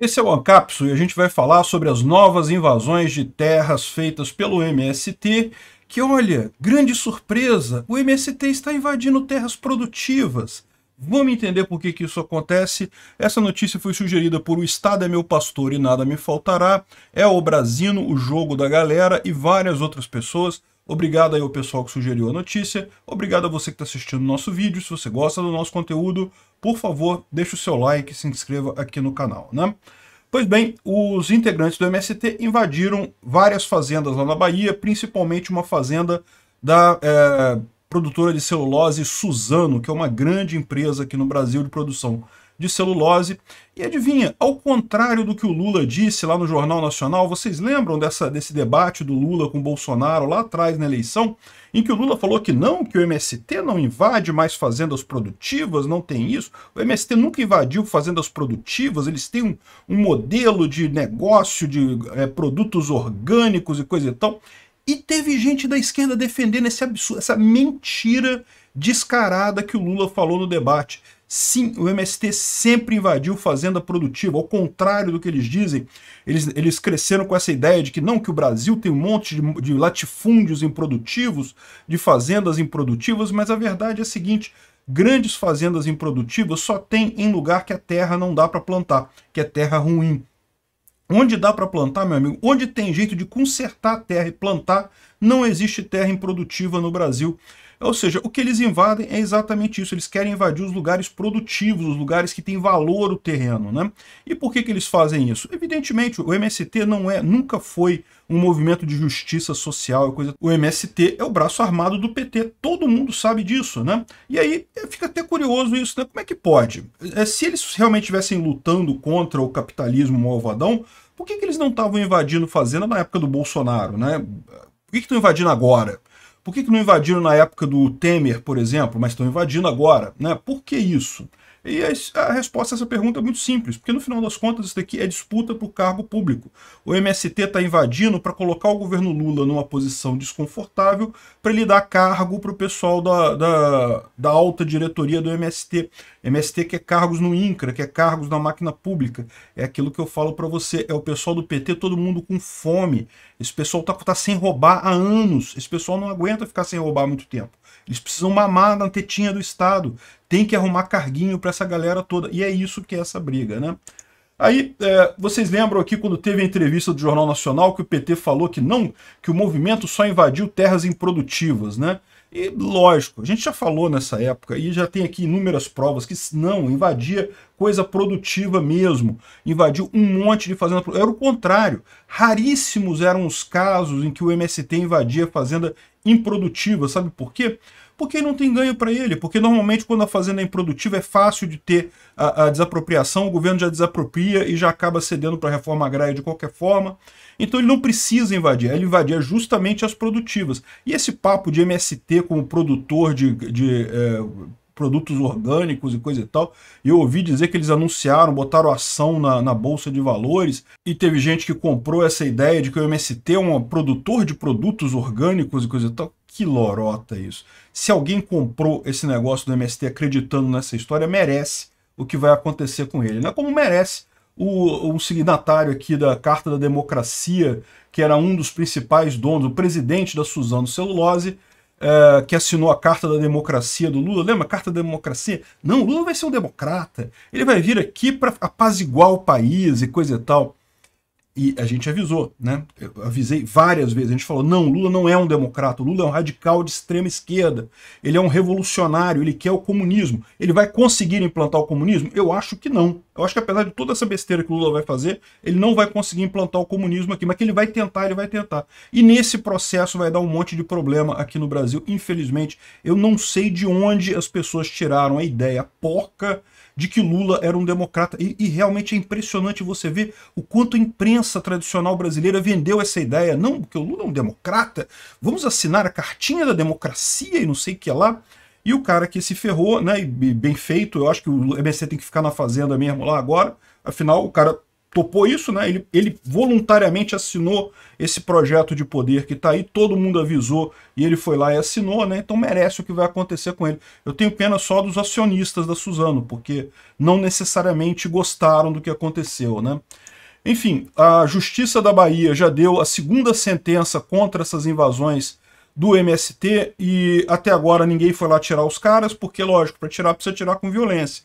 Esse é o Ancapso e a gente vai falar sobre as novas invasões de terras feitas pelo MST, que olha, grande surpresa, o MST está invadindo terras produtivas. Vamos entender por que, que isso acontece. Essa notícia foi sugerida por O Estado é meu pastor e nada me faltará, é o Brasino, o jogo da galera e várias outras pessoas. Obrigado aí ao pessoal que sugeriu a notícia. Obrigado a você que está assistindo o nosso vídeo. Se você gosta do nosso conteúdo, por favor, deixe o seu like e se inscreva aqui no canal, né? Pois bem, os integrantes do MST invadiram várias fazendas lá na Bahia, principalmente uma fazenda da é, produtora de celulose Suzano, que é uma grande empresa aqui no Brasil de produção de celulose. E adivinha, ao contrário do que o Lula disse lá no Jornal Nacional, vocês lembram dessa, desse debate do Lula com Bolsonaro lá atrás na eleição, em que o Lula falou que não, que o MST não invade mais fazendas produtivas, não tem isso. O MST nunca invadiu fazendas produtivas, eles têm um, um modelo de negócio de é, produtos orgânicos e coisa e tal. E teve gente da esquerda defendendo esse absurdo, essa mentira descarada que o Lula falou no debate. Sim, o MST sempre invadiu fazenda produtiva, ao contrário do que eles dizem. Eles, eles cresceram com essa ideia de que não, que o Brasil tem um monte de, de latifúndios improdutivos, de fazendas improdutivas, mas a verdade é a seguinte: grandes fazendas improdutivas só tem em lugar que a terra não dá para plantar, que é terra ruim. Onde dá para plantar, meu amigo, onde tem jeito de consertar a terra e plantar, não existe terra improdutiva no Brasil. Ou seja, o que eles invadem é exatamente isso. Eles querem invadir os lugares produtivos, os lugares que têm valor o terreno. Né? E por que, que eles fazem isso? Evidentemente, o MST não é, nunca foi um movimento de justiça social. Coisa... O MST é o braço armado do PT. Todo mundo sabe disso. Né? E aí é, fica até curioso isso. Né? Como é que pode? É, se eles realmente estivessem lutando contra o capitalismo malvadão, por que, que eles não estavam invadindo fazenda na época do Bolsonaro? Né? Por que estão invadindo agora? Por que, que não invadiram na época do Temer, por exemplo, mas estão invadindo agora? Né? Por que isso? E a resposta a essa pergunta é muito simples, porque no final das contas isso daqui é disputa por cargo público. O MST está invadindo para colocar o governo Lula numa posição desconfortável para ele dar cargo para o pessoal da, da, da alta diretoria do MST. MST quer cargos no INCRA, quer cargos na máquina pública. É aquilo que eu falo para você, é o pessoal do PT, todo mundo com fome. Esse pessoal tá, tá sem roubar há anos. Esse pessoal não aguenta ficar sem roubar muito tempo. Eles precisam mamar na tetinha do Estado. Tem que arrumar carguinho para essa galera toda. E é isso que é essa briga, né? Aí, é, vocês lembram aqui quando teve a entrevista do Jornal Nacional que o PT falou que não, que o movimento só invadiu terras improdutivas, né? E, lógico, a gente já falou nessa época e já tem aqui inúmeras provas que não, invadia coisa produtiva mesmo, invadiu um monte de fazenda. Era o contrário, raríssimos eram os casos em que o MST invadia fazenda improdutiva, sabe por quê? porque não tem ganho para ele, porque normalmente quando a fazenda é improdutiva é fácil de ter a, a desapropriação, o governo já desapropria e já acaba cedendo para a reforma agrária de qualquer forma. Então ele não precisa invadir, ele invadia justamente as produtivas. E esse papo de MST como produtor de, de é, produtos orgânicos e coisa e tal. eu ouvi dizer que eles anunciaram, botaram ação na, na, Bolsa de Valores e teve gente que comprou essa ideia de que o MST é um produtor de produtos orgânicos e coisa e tal que lorota isso. Se alguém comprou esse negócio do MST acreditando nessa história, merece o que vai acontecer com ele. Não é como merece o, o signatário aqui da Carta da Democracia, que era um dos principais donos, o presidente da Suzano Celulose, é, que assinou a Carta da Democracia do Lula. Lembra? Carta da Democracia? Não, o Lula vai ser um democrata. Ele vai vir aqui para apaziguar o país e coisa e tal. E a gente avisou, né? Eu avisei várias vezes. A gente falou: não, Lula não é um democrata, Lula é um radical de extrema esquerda, ele é um revolucionário, ele quer o comunismo. Ele vai conseguir implantar o comunismo? Eu acho que não. Eu acho que apesar de toda essa besteira que o Lula vai fazer, ele não vai conseguir implantar o comunismo aqui, mas que ele vai tentar, ele vai tentar. E nesse processo vai dar um monte de problema aqui no Brasil, infelizmente. Eu não sei de onde as pessoas tiraram a ideia porca de que Lula era um democrata. E, e, realmente é impressionante você ver o quanto a imprensa tradicional brasileira vendeu essa ideia. Não, porque o Lula é um democrata, vamos assinar a cartinha da democracia e não sei o que lá. E o cara que se ferrou, né? E bem feito, eu acho que o MST tem que ficar na fazenda mesmo lá agora. Afinal, o cara topou isso, né? Ele, ele voluntariamente assinou esse projeto de poder que está aí, todo mundo avisou e ele foi lá e assinou, né? Então merece o que vai acontecer com ele. Eu tenho pena só dos acionistas da Suzano, porque não necessariamente gostaram do que aconteceu, né? Enfim, a Justiça da Bahia já deu a segunda sentença contra essas invasões do MST e até agora ninguém foi lá tirar os caras, porque, lógico, para tirar precisa tirar com violência.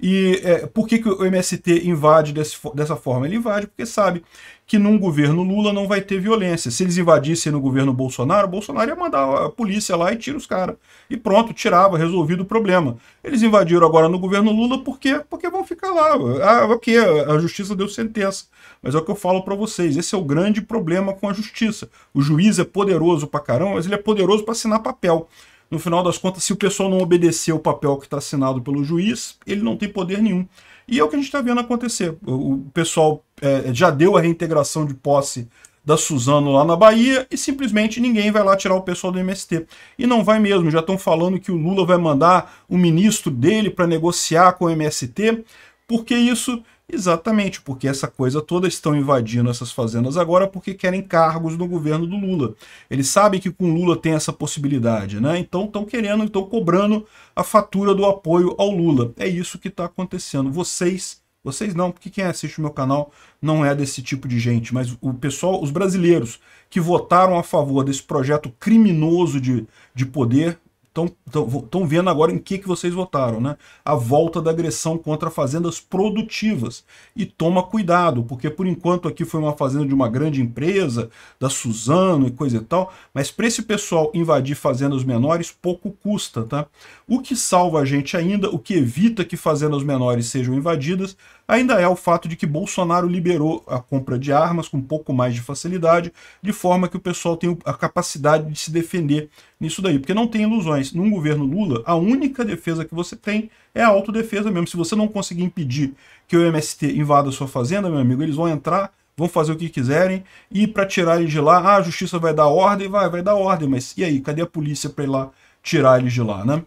E é, por que, que o MST invade desse, dessa forma? Ele invade porque sabe que num governo Lula não vai ter violência. Se eles invadissem no governo Bolsonaro, Bolsonaro ia mandar a polícia lá e tira os caras. E pronto, tirava, resolvido o problema. Eles invadiram agora no governo Lula porque, porque vão ficar lá. Ah, ok, a justiça deu sentença. Mas é o que eu falo para vocês, esse é o grande problema com a justiça. O juiz é poderoso para caramba, mas ele é poderoso para assinar papel. No final das contas, se o pessoal não obedecer o papel que está assinado pelo juiz, ele não tem poder nenhum. E é o que a gente está vendo acontecer. O, pessoal é, é, já deu a reintegração de posse da Suzano lá na Bahia e simplesmente ninguém vai lá tirar o pessoal do MST. E não vai mesmo, já estão falando que o Lula vai mandar o ministro dele para negociar com o MST, porque isso Exatamente, porque essa coisa toda estão invadindo essas fazendas agora porque querem cargos no governo do Lula. Eles sabem que com Lula tem essa possibilidade, né? Então estão querendo, estão cobrando a fatura do apoio ao Lula. É isso que está acontecendo. Vocês, vocês não, porque quem assiste o meu canal não é desse tipo de gente, mas o pessoal, os brasileiros que votaram a favor desse projeto criminoso de, de poder, estão vendo agora em que, que vocês votaram, né? A volta da agressão contra fazendas produtivas. E toma cuidado, porque por enquanto aqui foi uma fazenda de uma grande empresa, da Suzano e coisa e tal, mas para esse pessoal invadir fazendas menores, pouco custa, tá? O que salva a gente ainda, o que evita que fazendas menores sejam invadidas, ainda é o fato de que Bolsonaro liberou a compra de armas com um pouco mais de facilidade, de forma que o pessoal tem a capacidade de se defender nisso daí. Porque não tem ilusões. Num governo Lula, a única defesa que você tem é a autodefesa mesmo. Se você não conseguir impedir que o MST invada a sua fazenda, meu amigo, eles vão entrar vão fazer o que quiserem, e para tirar eles de lá, ah, a justiça vai dar ordem, vai, vai dar ordem, mas e aí, cadê a polícia para ir lá tirar eles de lá, né?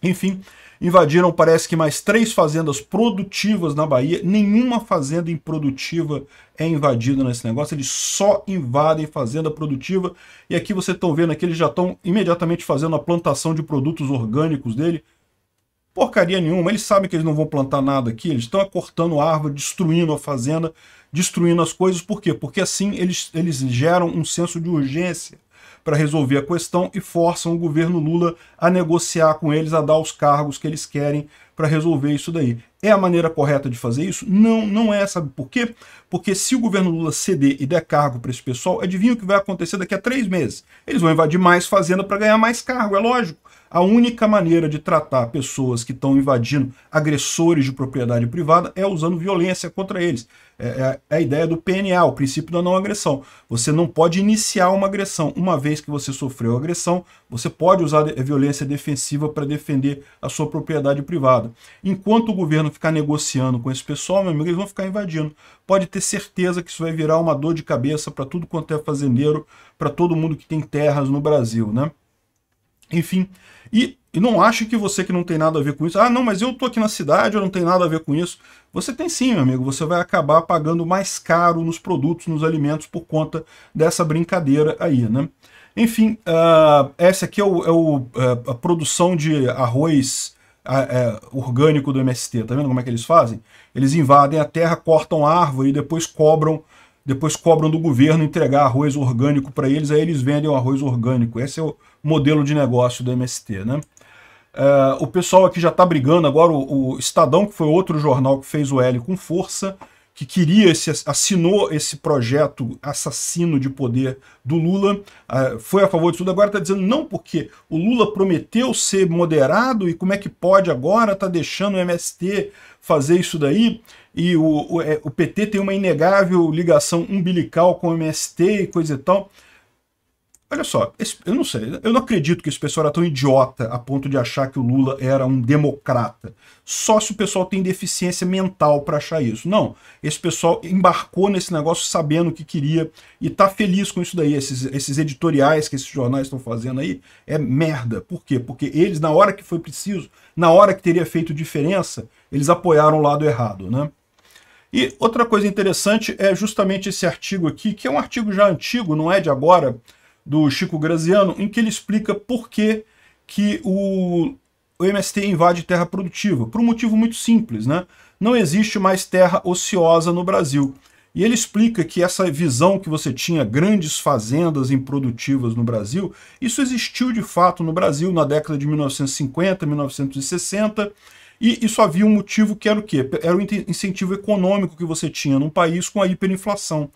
Enfim, invadiram, parece que mais três fazendas produtivas na Bahia. Nenhuma fazenda improdutiva é invadida nesse negócio, eles só invadem fazenda produtiva. E aqui você estão tá vendo que eles já estão imediatamente fazendo a plantação de produtos orgânicos dele. Porcaria nenhuma, eles sabem que eles não vão plantar nada aqui, eles estão cortando árvore, destruindo a fazenda, destruindo as coisas. Por quê? Porque assim eles, eles geram um senso de urgência para resolver a questão e forçam o governo Lula a negociar com eles, a dar os cargos que eles querem para resolver isso daí. É a maneira correta de fazer isso? Não, não é, sabe por quê? Porque se o governo Lula ceder e der cargo para esse pessoal, adivinha o que vai acontecer daqui a três meses? Eles vão invadir mais fazenda para ganhar mais cargo, é lógico a única maneira de tratar pessoas que estão invadindo agressores de propriedade privada é usando violência contra eles. É, é a é ideia do PNA, o princípio da não agressão. Você não pode iniciar uma agressão. Uma vez que você sofreu agressão, você pode usar violência defensiva para defender a sua propriedade privada. Enquanto o governo ficar negociando com esse pessoal, meu amigo, eles vão ficar invadindo. Pode ter certeza que isso vai virar uma dor de cabeça para tudo quanto é fazendeiro, para todo mundo que tem terras no Brasil, né? Enfim, e, e não ache que você que não tem nada a ver com isso, ah, não, mas eu tô aqui na cidade, eu não tenho nada a ver com isso. Você tem sim, meu amigo, você vai acabar pagando mais caro nos produtos, nos alimentos, por conta dessa brincadeira aí, né? Enfim, uh, ah, essa aqui é, o, é o, uh, a produção de arroz uh, orgânico do MST, tá vendo como é que eles fazem? Eles invadem a terra, cortam a árvore e depois cobram depois cobram do governo entregar arroz orgânico para eles, aí eles vendem o arroz orgânico. Esse é o modelo de negócio do MST, né? É, o pessoal aqui já está brigando, agora o, o, Estadão, que foi outro jornal que fez o L com força, que queria, esse, assinou esse projeto assassino de poder do Lula, ah, foi a favor disso tudo, agora está dizendo não porque o Lula prometeu ser moderado e como é que pode agora, está deixando o MST fazer isso daí, e o, o, é, o PT tem uma inegável ligação umbilical com o MST e coisa e tal. Olha só, eu não sei, eu não acredito que esse pessoal era tão idiota a ponto de achar que o Lula era um democrata. Só se o pessoal tem deficiência mental para achar isso. Não, esse pessoal embarcou nesse negócio sabendo o que queria e tá feliz com isso daí. Esses, esses editoriais que esses jornais estão fazendo aí é merda. Por quê? Porque eles, na hora que foi preciso, na hora que teria feito diferença, eles apoiaram o lado errado, né? E outra coisa interessante é justamente esse artigo aqui, que é um artigo já antigo, não é de agora, do Chico Graziano, em que ele explica por que, que o, o MST invade terra produtiva, por um motivo muito simples, né? Não existe mais terra ociosa no Brasil. E ele explica que essa visão que você tinha grandes fazendas improdutivas no Brasil, isso existiu de fato no Brasil na década de 1950, 1960, e isso havia um motivo que era o quê? Era o incentivo econômico que você tinha num país com a hiperinflação.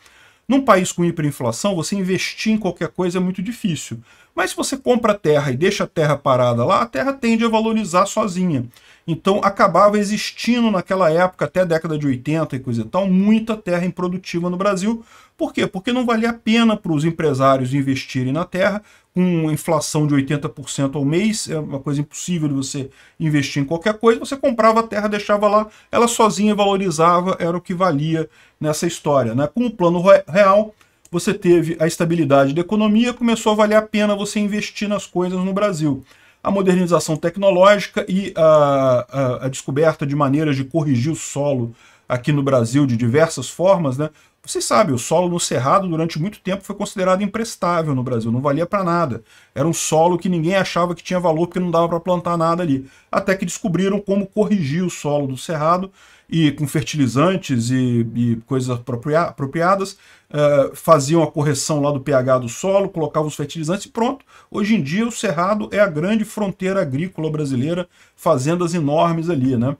Num país com hiperinflação, você investir em qualquer coisa é muito difícil. Mas se você compra terra e deixa a terra parada lá, a terra tende a valorizar sozinha. Então acabava existindo naquela época, até década de 80 e coisa e tal, muita terra improdutiva no Brasil. Por quê? Porque não valia a pena para os empresários investirem na terra, com inflação de 80% ao mês, é uma coisa impossível de você investir em qualquer coisa, você comprava a terra, deixava lá, ela sozinha valorizava, era o que valia nessa história. Né? Com o plano real, você teve a estabilidade da economia, começou a valer a pena você investir nas coisas no Brasil a modernização tecnológica e a, a, a descoberta de maneiras de corrigir o solo aqui no Brasil de diversas formas, né, vocês sabem, o solo do Cerrado durante muito tempo foi considerado imprestável no Brasil, não valia para nada. Era um solo que ninguém achava que tinha valor porque não dava para plantar nada ali. Até que descobriram como corrigir o solo do Cerrado e com fertilizantes e, e coisas apropriadas, uh, faziam a correção lá do pH do solo, colocavam os fertilizantes e pronto. Hoje em dia o Cerrado é a grande fronteira agrícola brasileira, fazendas enormes ali, né?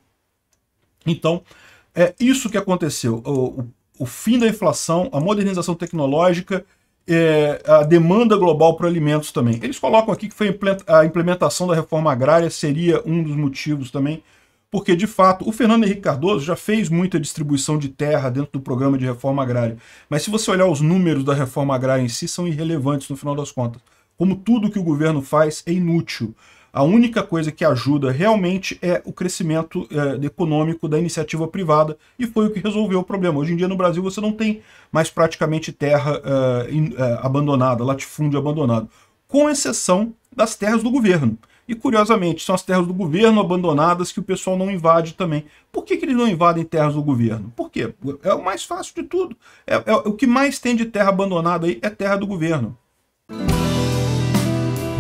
Então, é isso que aconteceu. O, o fim da inflação, a modernização tecnológica, é, a demanda global por alimentos também. Eles colocam aqui que foi a implementação da reforma agrária seria um dos motivos também, porque de fato o Fernando Henrique Cardoso já fez muita distribuição de terra dentro do programa de reforma agrária, mas se você olhar os números da reforma agrária em si, são irrelevantes no final das contas. Como tudo que o governo faz é inútil. A única coisa que ajuda realmente é o crescimento é, econômico da iniciativa privada e foi o que resolveu o problema. Hoje em dia no Brasil você não tem mais praticamente terra é, é, abandonada, latifúndio abandonado, com exceção das terras do governo. E curiosamente, são as terras do governo abandonadas que o pessoal não invade também. Por que, que eles não invadem terras do governo? Por quê? É o mais fácil de tudo. É, é o que mais tem de terra abandonada aí é terra do governo.